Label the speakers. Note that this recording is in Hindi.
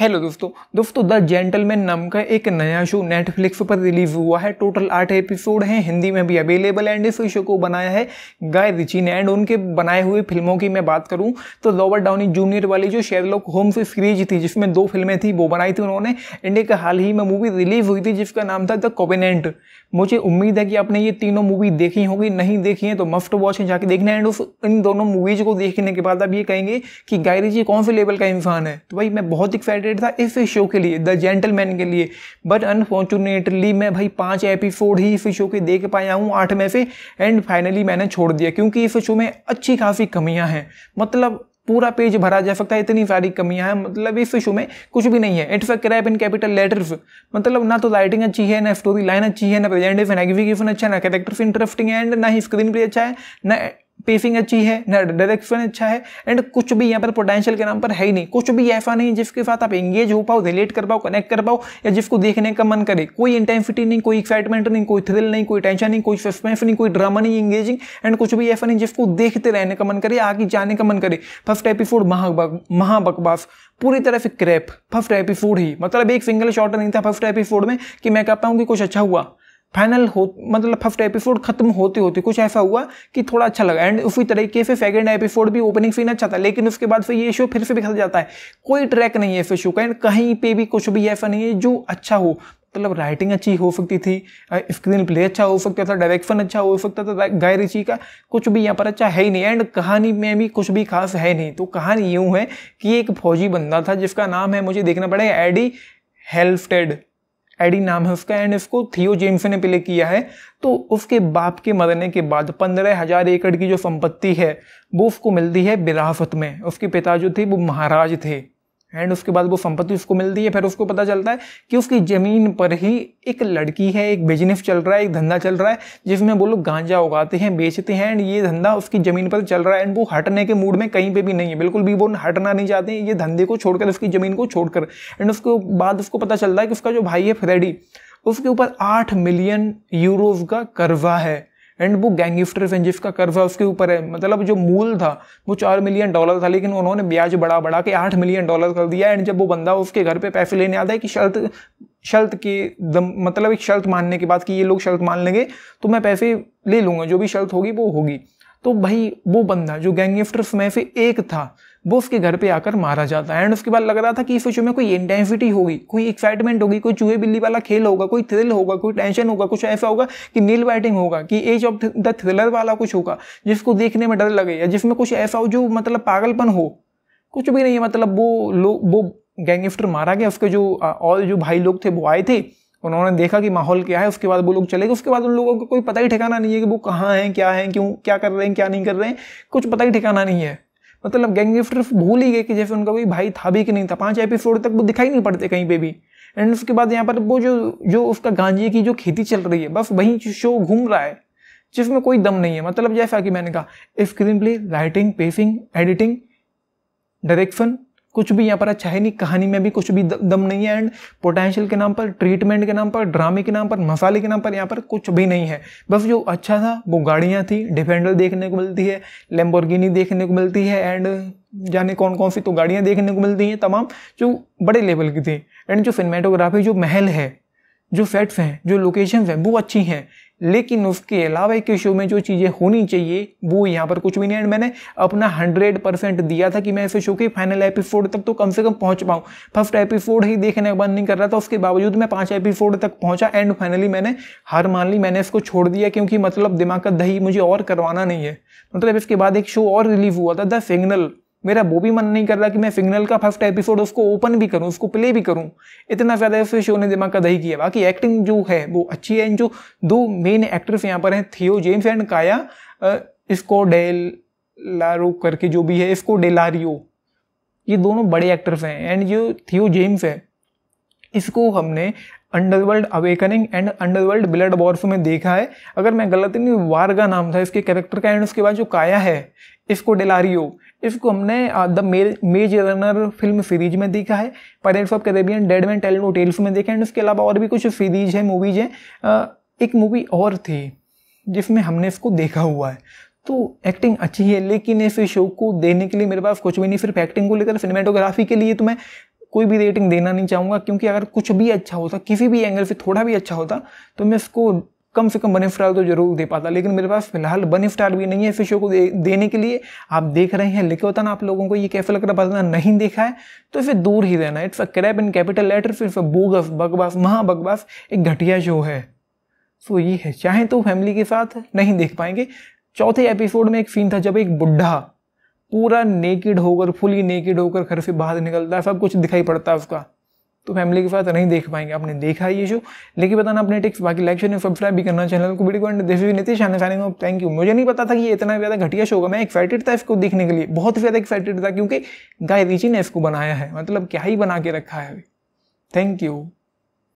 Speaker 1: हेलो दोस्तों दोस्तों द जेंटलमैन नाम का एक नया शो नेटफ्लिक्स पर रिलीज हुआ है टोटल आठ एपिसोड हैं हिंदी में भी अवेलेबल एंड इस शो को बनाया है गाय रिची ने एंड उनके बनाए हुए फिल्मों की मैं बात करूं तो रॉबर्ट डाउनी जूनियर वाली जो शेरलॉक होम्स सीरीज थी जिसमें दो फिल्में थी वो बनाई थी उन्होंने एंड एक हाल ही में मूवी रिलीज हुई थी जिसका नाम था द कोबिनेंट मुझे उम्मीद है कि आपने ये तीनों मूवी देखी होगी नहीं देखी है तो मफ्ट वॉच जाके देखना एंड उस इन दोनों मूवीज को देखने के बाद आप ये कहेंगे कि गाय रिची कौन से लेवल का इंसान है तो भाई मैं बहुत एक्साइटेड एक्साइटेड था इस शो के लिए द जेंटलमैन के लिए बट अनफॉर्चुनेटली मैं भाई पांच एपिसोड ही इस शो के देख पाया हूँ आठ में से एंड फाइनली मैंने छोड़ दिया क्योंकि इस शो में अच्छी खासी कमियाँ हैं मतलब पूरा पेज भरा जा सकता है इतनी सारी कमियां हैं मतलब इस शो में कुछ भी नहीं है it's a crap in capital letters मतलब ना तो लाइटिंग अच्छी है ना स्टोरी लाइन अच्छी है ना प्रेजेंटेशन एग्जीक्यूशन अच्छा है ना कैरेक्टर्स इंटरेस्टिंग है एंड ना ही स्क्रीन पे अच्छा है ना पेसिंग अच्छी है ना डायरेक्शन अच्छा है एंड कुछ भी यहाँ पर पोटेंशियल के नाम पर है ही नहीं कुछ भी ऐसा नहीं जिसके साथ आप एंगेज हो पाओ रिलेट कर पाओ कनेक्ट कर पाओ या जिसको देखने का मन करे कोई इंटेंसिटी नहीं कोई एक्साइटमेंट नहीं कोई थ्रिल नहीं कोई टेंशन नहीं कोई सस्पेंस नहीं कोई ड्रामा नहीं एंगेजिंग एंड कुछ भी ऐसा नहीं जिसको देखते रहने का मन करे आगे जाने का मन करे फर्स्ट एपिसोड महाबकवास पूरी तरह से क्रैप फर्स्ट एपिसोड ही मतलब एक सिंगल शॉट नहीं था फर्स्ट एपिसोड में कि मैं कहता हूँ कि कुछ अच्छा हुआ फाइनल हो मतलब फर्स्ट एपिसोड खत्म होते होते कुछ ऐसा हुआ कि थोड़ा अच्छा लगा एंड उसी तरीके से सेकेंड एपिसोड भी ओपनिंग सीन अच्छा था लेकिन उसके बाद फिर ये शो फिर से बिखर जाता है कोई ट्रैक नहीं है इस शो का एंड कहीं पे भी कुछ भी ऐसा नहीं है जो अच्छा हो मतलब राइटिंग अच्छी हो सकती थी स्क्रीन प्ले अच्छा हो सकता था डायरेक्शन अच्छा हो सकता था गाय ऋषि का कुछ भी यहाँ पर अच्छा है ही नहीं एंड कहानी में भी कुछ भी खास है नहीं तो कहानी यूँ है कि एक फौजी बंदा था जिसका नाम है मुझे देखना पड़ेगा एडी हेल्फटेड एडी नाम है उसका एंड इसको थियो जेम्स ने प्ले किया है तो उसके बाप के मरने के बाद पंद्रह हजार एकड़ की जो संपत्ति है वो उसको मिलती है विरासत में उसके पिता जो थे वो महाराज थे एंड उसके बाद वो संपत्ति उसको मिलती है फिर उसको पता चलता है कि उसकी ज़मीन पर ही एक लड़की है एक बिजनेस चल रहा है एक धंधा चल रहा है जिसमें वो लोग गांजा उगाते हैं बेचते हैं एंड ये धंधा उसकी ज़मीन पर चल रहा है एंड वो हटने के मूड में कहीं पर भी नहीं है बिल्कुल भी वो हटना नहीं चाहते ये धंधे को छोड़कर उसकी ज़मीन को छोड़कर एंड उसके बाद उसको पता चलता है कि उसका जो भाई है फ्रेडी उसके ऊपर आठ मिलियन यूरोज का कर्जा है एंड वो गैंग गिफ्टर जिसका का कर्ज है उसके ऊपर है मतलब जो मूल था वो चार मिलियन डॉलर था लेकिन उन्होंने ब्याज बढ़ा बढ़ा के आठ मिलियन डॉलर कर दिया एंड जब वो बंदा उसके घर पे पैसे लेने आता है कि शर्त शर्त के दम मतलब एक शर्त मानने के बाद कि ये लोग शर्त मान लेंगे तो मैं पैसे ले लूँगा जो भी शर्त होगी वो होगी तो भाई वो बंदा जो गैंग में से एक था वो उसके घर पे आकर मारा जाता है एंड उसके बाद लग रहा था कि इस विषय में कोई इंटेंसिटी होगी कोई एक्साइटमेंट होगी कोई चूहे बिल्ली वाला खेल होगा कोई थ्रिल होगा कोई टेंशन होगा कुछ ऐसा होगा कि नील बैटिंग होगा कि एज ऑफ द थ्रिलर वाला कुछ होगा जिसको देखने में डर लगे या जिसमें कुछ ऐसा हो जो मतलब पागलपन हो कुछ भी नहीं है मतलब वो लोग वो गैंगस्टर मारा गया उसके जो और जो भाई लोग थे वो आए थे उन्होंने देखा कि माहौल क्या है उसके बाद वो लोग चले गए उसके बाद उन लोगों को कोई पता ही ठिकाना नहीं है कि वो कहाँ हैं क्या हैं क्यों क्या कर रहे हैं क्या नहीं कर रहे हैं कुछ पता ही ठिकाना नहीं है मतलब गैंग गिफ्टर भूल ही गए कि जैसे उनका कोई भाई था भी कि नहीं था पाँच एपिसोड तक वो दिखाई नहीं पड़ते कहीं पे भी एंड उसके बाद यहाँ पर वो जो जो उसका गांजे की जो खेती चल रही है बस वहीं शो घूम रहा है जिसमें कोई दम नहीं है मतलब जैसा कि मैंने कहा screenplay writing pacing editing direction कुछ भी यहाँ पर अच्छा है नहीं कहानी में भी कुछ भी दम नहीं है एंड पोटेंशियल के नाम पर ट्रीटमेंट के नाम पर ड्रामे के नाम पर मसाले के नाम पर यहाँ पर कुछ भी नहीं है बस जो अच्छा था वो गाड़ियाँ थी डिफेंडर देखने को मिलती है लेम्बोर्गिनी देखने को मिलती है एंड जाने कौन कौन सी तो गाड़ियाँ देखने को मिलती हैं तमाम जो बड़े लेवल की थी एंड जो सिनेमाटोग्राफी जो महल है जो फैक्ट्स हैं जो लोकेशन हैं वो अच्छी हैं लेकिन उसके अलावा एक शो में जो चीज़ें होनी चाहिए वो यहाँ पर कुछ भी नहीं एंड मैंने अपना हंड्रेड परसेंट दिया था कि मैं इस शो के फाइनल एपिसोड तक तो कम से कम पहुँच पाऊँ फर्स्ट एपिसोड ही देखने का बंद नहीं कर रहा था उसके बावजूद मैं पाँच एपिसोड तक पहुँचा एंड फाइनली मैंने हार मान ली मैंने इसको छोड़ दिया क्योंकि मतलब दिमाग का दही मुझे और करवाना नहीं है मतलब इसके बाद एक शो और रिलीज हुआ था द सिग्नल मेरा वो भी मन नहीं कर रहा कि मैं सिग्नल का फर्स्ट एपिसोड उसको ओपन भी करूँ उसको प्ले भी करूँ इतना ज़्यादा इस शो ने दिमाग का दही किया बाकी एक्टिंग जो है वो अच्छी है एंड जो दो मेन एक्टर्स यहाँ पर हैं थियो जेम्स एंड काया इसको डेल लारो करके जो भी है इसको डेलारियो ये दोनों बड़े एक्टर्स हैं एंड जो थियो जेम्स है इसको हमने Underworld Awakening and Underworld Blood Wars में देखा है अगर मैं गलत नहीं वार का नाम था इसके कैरेक्टर का एंड उसके बाद जो काया है इसको डेलारियो इसको हमने द मेज रनर फिल्म सीरीज में देखा है Pirates of Caribbean Dead Man Tell No Tales में देखा है एंड उसके अलावा और भी कुछ सीरीज है मूवीज हैं एक मूवी और थी जिसमें हमने इसको देखा हुआ है तो एक्टिंग अच्छी है लेकिन इस शो को देने के लिए मेरे पास कुछ भी नहीं सिर्फ एक्टिंग को लेकर सिनेमाटोग्राफी के लिए तो मैं कोई भी रेटिंग देना नहीं चाहूँगा क्योंकि अगर कुछ भी अच्छा होता किसी भी एंगल से थोड़ा भी अच्छा होता तो मैं इसको कम से कम बन स्टार तो जरूर दे पाता लेकिन मेरे पास फिलहाल बन स्टार भी नहीं है इस शो को दे, देने के लिए आप देख रहे हैं लिखे होता ना आप लोगों को ये कैसे लग रहा पता नहीं देखा है तो इसे दूर ही रहना it's a crap in capital letter फिर बोगस बकवास महा बकवास एक घटिया शो है सो ये है चाहे तो फैमिली के साथ नहीं देख पाएंगे चौथे एपिसोड में एक सीन था जब एक बुढ़ा पूरा नेकेड होकर फुली नेकेड होकर घर से बाहर निकलता है सब कुछ दिखाई पड़ता है उसका तो फैमिली के साथ नहीं देख पाएंगे आपने देखा ये शो लेकिन बताना अपने टिक्स बाकी लाइक शेयर सब्सक्राइब भी करना चैनल को वीडियो एंड दिस नीतीश आने थैंक यू मुझे नहीं पता था कि ये इतना ज़्यादा घटिया शो होगा मैं एक्साइटेड था इसको देखने के लिए बहुत ज़्यादा एक्साइटेड था क्योंकि गाय रिची ने इसको बनाया है मतलब क्या ही बना के रखा है थैंक यू